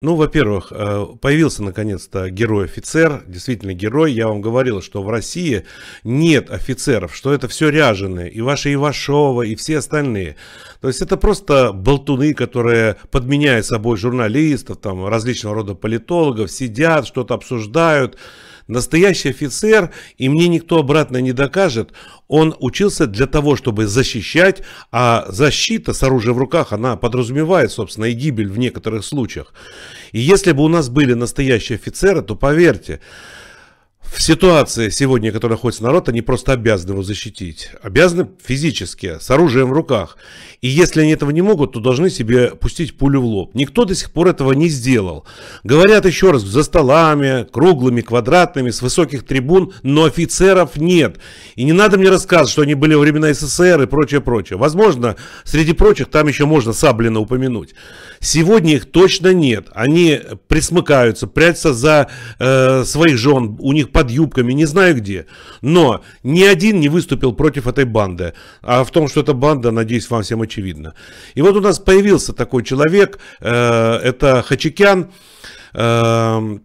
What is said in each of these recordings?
Ну, во-первых, э, появился наконец-то герой-офицер, действительно герой. Я вам говорил, что в России нет офицеров, что это все ряженые, и ваши Ивашова, и все остальные. То есть это просто болтуны, которые подменяют собой журналистов, там, различного рода политологов, сидят, что-то обсуждают. Настоящий офицер, и мне никто обратно не докажет, он учился для того, чтобы защищать, а защита с оружием в руках, она подразумевает, собственно, и гибель в некоторых случаях. И если бы у нас были настоящие офицеры, то поверьте, в ситуации сегодня, которая находится народ, они просто обязаны его защитить. Обязаны физически, с оружием в руках. И если они этого не могут, то должны себе пустить пулю в лоб. Никто до сих пор этого не сделал. Говорят еще раз, за столами, круглыми, квадратными, с высоких трибун, но офицеров нет. И не надо мне рассказывать, что они были во времена СССР и прочее, прочее. Возможно, среди прочих там еще можно Саблина упомянуть. Сегодня их точно нет. Они присмыкаются, прячутся за э, своих жен, у них под юбками, не знаю где. Но ни один не выступил против этой банды. А в том, что это банда, надеюсь, вам всем очевидно. И вот у нас появился такой человек, э, это Хачикян. Эм,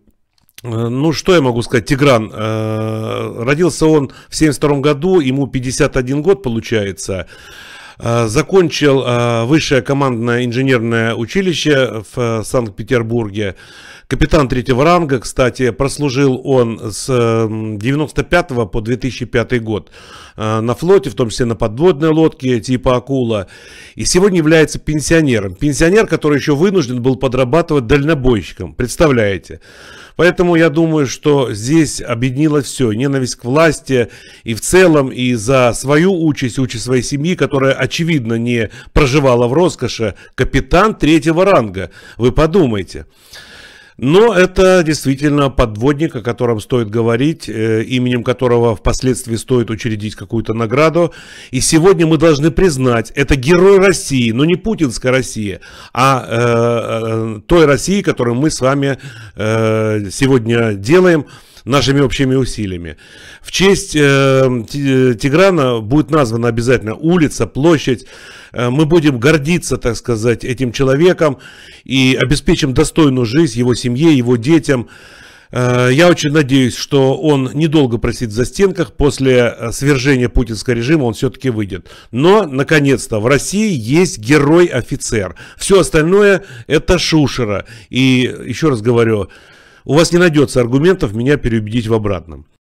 ну, что я могу сказать, Тигран, э, родился он в 72 году, ему 51 год получается. А, закончил а, высшее командное инженерное училище в э, Санкт-Петербурге. Капитан третьего ранга, кстати, прослужил он с 95 по 2005 год а, на флоте, в том числе на подводной лодке типа «Акула». И сегодня является пенсионером. Пенсионер, который еще вынужден был подрабатывать дальнобойщиком. Представляете? Поэтому я думаю, что здесь объединилось все. Ненависть к власти и в целом, и за свою участь, участь своей семьи, которая очевидно, не проживала в роскоши, капитан третьего ранга. Вы подумайте. Но это действительно подводник, о котором стоит говорить, э, именем которого впоследствии стоит учредить какую-то награду. И сегодня мы должны признать, это герой России, но не путинская Россия, а э, э, той России, которую мы с вами э, сегодня делаем нашими общими усилиями. В честь э, э, Тиграна будет названа обязательно улица, площадь. Э, мы будем гордиться, так сказать, этим человеком и обеспечим достойную жизнь его семье, его детям. Э, я очень надеюсь, что он недолго просит за стенках После свержения путинского режима он все-таки выйдет. Но, наконец-то, в России есть герой-офицер. Все остальное это шушера. И еще раз говорю, у вас не найдется аргументов меня переубедить в обратном.